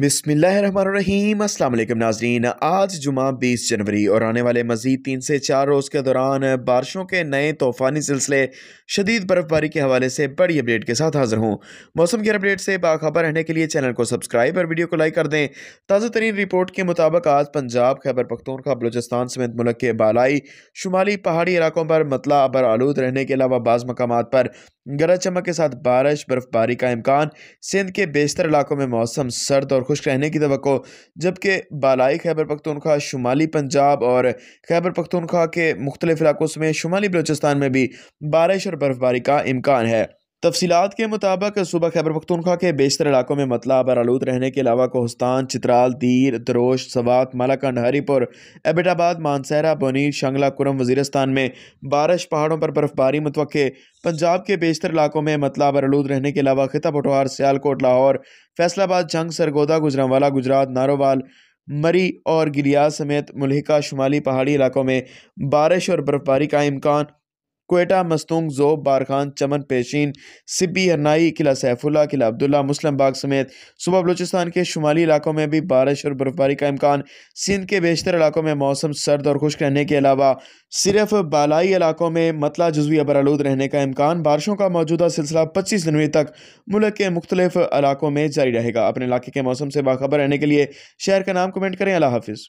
बिसमीम अल्लाम नाजरीन आज जुमा 20 जनवरी और आने वाले मजीद तीन से चार रोज़ के दौरान बारिशों के नए तूफ़ानी सिलसिले शदीद बर्फ़बारी के हवाले से बड़ी अपडेट के साथ हाजिर हूँ मौसम की अपडेट से बाखबर रहने के लिए चैनल को सब्सक्राइब और वीडियो को लाइक कर दें ताज़ा तरीन रिपोर्ट के मुताबिक आज पंजाब खैबर पख्तूनखा बलोचिस्तान समेत मुल्क के बालाई शुमाली पहाड़ी इलाकों पर मतला अबर आलूद रहने के अलावा बाज़ मकाम पर गरज चमक के साथ बारिश बर्फ़बारी का इम्कान सिंध के बेशतर इलाकों में मौसम सर्द और खुश रहने की तो जबकि बालाई खैबर पखतनखा शुमाली पंजाब और खैबर पखतनखा के मुख्तलिफ इलाकों समेत शुमाली बलोचिस्तान में भी बारिश और बर्फ़बारी का इम्कान है तफसीत के मुताबिक सुबह खैबर पखतनखा के बेशतर इलाकों में मतला बरालूद रहने के अलावा कोहस्तान चित्राल तीर दरोश सवात मालाकंड हरीपुर एबिटाबाद मानसहरा बनीर शंगला कुरम वजीरस्तान में बारिश पहाड़ों पर बर्फबारी मतवे पंजाब के बेशतर इलाकों में मतला बरालूद रहने के अलावा खिता पटवार सियालकोट लाहौर फैसलाबाद जंग सरगोदा गुजरावाला गुजरात नारोवाल मरी और गिलियाज समेत मुलहिका शुमाली पहाड़ी इलाकों में बारिश और बर्फबारी का इम्कान कोयटा मस्तूंग जोब बारखान चमन पेशीन सिब्बी हरनाई किला सैफुल्ला किला अब्दुल्ला मुस्लिम बाग समेत सुबह बलूचिस्तान के शुमाली इलाकों में भी बारिश और बर्फबारी का इम्कान सिंध के बेशतर इलाकों में मौसम सर्द और खुश्क रहने के अलावा सिर्फ बालाई इलाकों में मतला जजवी आलूद रहने का इम्कान बारिशों का मौजूदा सिलसिला पच्चीस जनवरी तक मुल्क के मुख्तलिफ इलाकों में जारी रहेगा अपने इलाके के मौसम से बाखबर रहने के लिए शहर का नाम कमेंट करें अला हाफिज़